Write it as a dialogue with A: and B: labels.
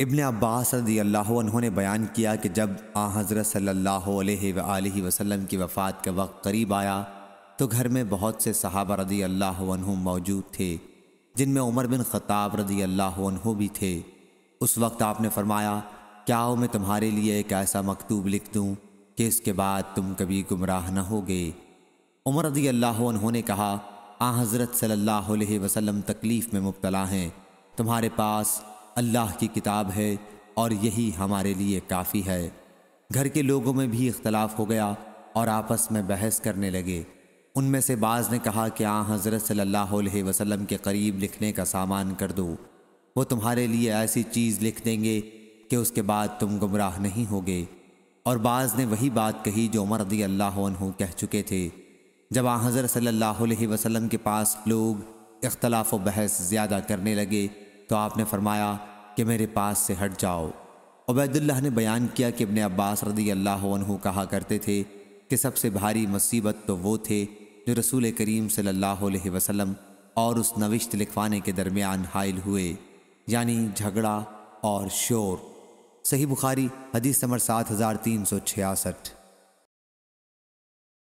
A: इब्न अब्बास रजी अल्लाह ने बयान किया कि जब आ हज़रत सल्ला वसम की वफ़ात का वक्त करीब आया तो घर में बहुत से सहाबा रदी अल्लाह मौजूद थे जिनमें उमर बिन ख़ाब रदी अल्लाह भी थे उस वक्त आपने फरमाया क्या हो मैं तुम्हारे लिए एक ऐसा मकतूब लिख दूँ कि इसके बाद तुम कभी गुमराह न हो गए उमर रदी अल्लाह ने कहा आ हज़रत सल्ला वसम तकलीफ़ में मुबतला हैं तुम्हारे पास अल्लाह की किताब है और यही हमारे लिए काफ़ी है घर के लोगों में भी इख्तलाफ हो गया और आपस में बहस करने लगे उनमें से बाज़ ने कहा कि आ हज़रत सल्लल्लाहु अलैहि वसल्लम के करीब लिखने का सामान कर दो वो तुम्हारे लिए ऐसी चीज़ लिख देंगे कि उसके बाद तुम गुमराह नहीं होगे और बाज़ ने वही बात कही जो उमर रदी अल्लाह कह चुके थे जब आ हज़रत सल्लल्लाहु अलैहि वसल्लम के पास लोग इख्तलाफ व बहस ज़्यादा करने लगे तो आपने फरमाया कि मेरे पास से हट जाओ उबैदुल्लाह ने बयान किया कि अपने अब्बास रदी अल्लाह कहा करते थे कि सबसे भारी मुसीबत तो वो थे जो रसूल करीम सल्लल्लाहु वसलम और उस नविश्त लिखवाने के दरमियान हायल हुए यानी झगड़ा और शोर सही बुखारी हदीस समर सात हज़ार तीन सौ छियासठ